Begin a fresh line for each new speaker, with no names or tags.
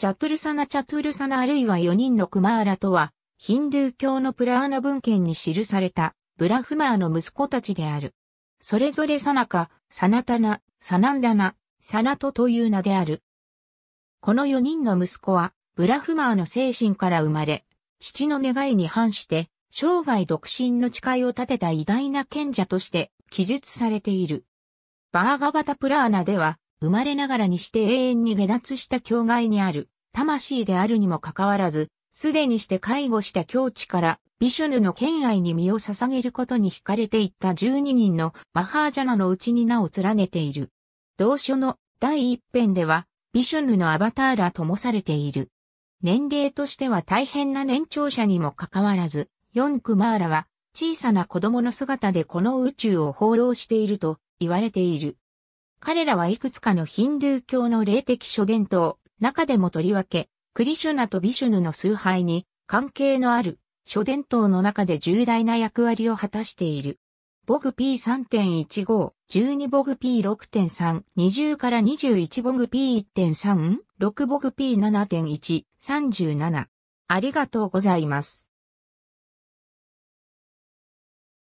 チャトゥルサナチャトゥルサナあるいは4人のクマーラとは、ヒンドゥー教のプラーナ文献に記された、ブラフマーの息子たちである。それぞれサナカ、サナタナ、サナンダナ、サナトという名である。この4人の息子は、ブラフマーの精神から生まれ、父の願いに反して、生涯独身の誓いを立てた偉大な賢者として記述されている。バーガバタプラーナでは、生まれながらにして永遠に下脱した境外にある魂であるにもかかわらず、すでにして介護した境地から、ビシュヌの権愛に身を捧げることに惹かれていった12人のマハージャナのうちに名を連ねている。同書の第一編では、ビシュヌのアバターラともされている。年齢としては大変な年長者にもかかわらず、ヨンクマーラは小さな子供の姿でこの宇宙を放浪していると言われている。彼らはいくつかのヒンドゥー教の霊的諸言統、中でもとりわけ、クリシュナとビシュヌの崇拝に関係のある諸伝統の中で重大な役割を果たしている。ボグ P3.15、12ボグ P6.3、20から21ボグ P1.3、6ボグ P7.1、37。ありがとうございます。